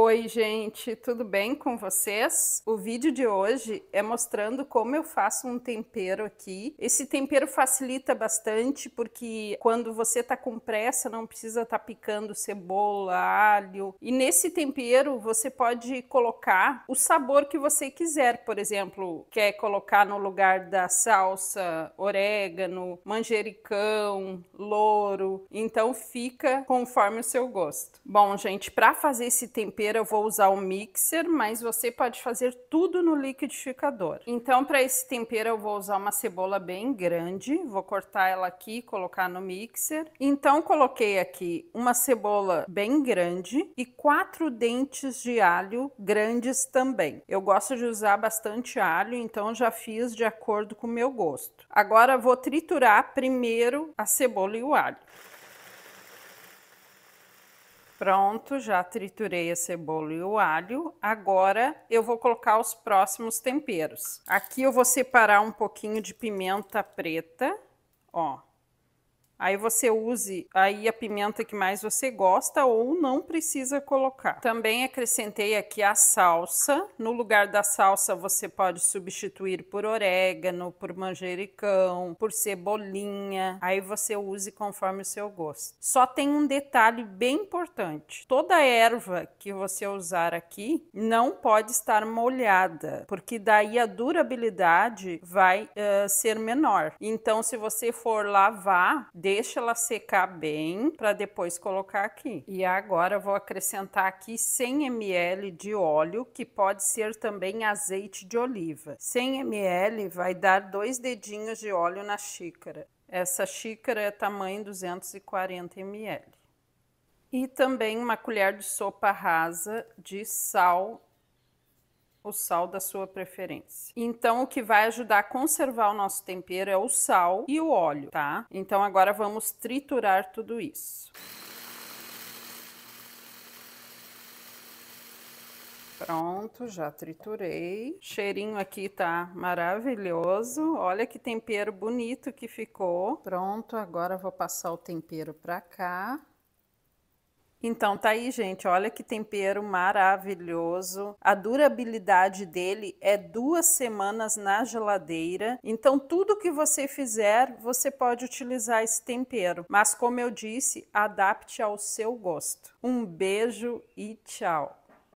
Oi, gente, tudo bem com vocês? O vídeo de hoje é mostrando como eu faço um tempero aqui. Esse tempero facilita bastante porque quando você tá com pressa, não precisa estar tá picando cebola, alho. E nesse tempero você pode colocar o sabor que você quiser, por exemplo, quer colocar no lugar da salsa orégano, manjericão, louro. Então fica conforme o seu gosto. Bom, gente, para fazer esse tempero eu vou usar o mixer, mas você pode fazer tudo no liquidificador. Então, para esse tempero eu vou usar uma cebola bem grande, vou cortar ela aqui e colocar no mixer. Então, coloquei aqui uma cebola bem grande e quatro dentes de alho grandes também. Eu gosto de usar bastante alho, então já fiz de acordo com o meu gosto. Agora, vou triturar primeiro a cebola e o alho. Pronto, já triturei a cebola e o alho. Agora eu vou colocar os próximos temperos. Aqui eu vou separar um pouquinho de pimenta preta, ó. Aí você use aí a pimenta que mais você gosta ou não precisa colocar. Também acrescentei aqui a salsa. No lugar da salsa você pode substituir por orégano, por manjericão, por cebolinha. Aí você use conforme o seu gosto. Só tem um detalhe bem importante. Toda erva que você usar aqui não pode estar molhada, porque daí a durabilidade vai uh, ser menor. Então se você for lavar deixa ela secar bem para depois colocar aqui. E agora vou acrescentar aqui 100 ml de óleo, que pode ser também azeite de oliva. 100 ml vai dar dois dedinhos de óleo na xícara. Essa xícara é tamanho 240 ml. E também uma colher de sopa rasa de sal o sal da sua preferência. Então, o que vai ajudar a conservar o nosso tempero é o sal e o óleo, tá? Então, agora vamos triturar tudo isso. Pronto, já triturei. Cheirinho aqui tá maravilhoso. Olha que tempero bonito que ficou. Pronto, agora vou passar o tempero para cá. Então tá aí, gente. Olha que tempero maravilhoso. A durabilidade dele é duas semanas na geladeira. Então tudo que você fizer, você pode utilizar esse tempero. Mas como eu disse, adapte ao seu gosto. Um beijo e tchau.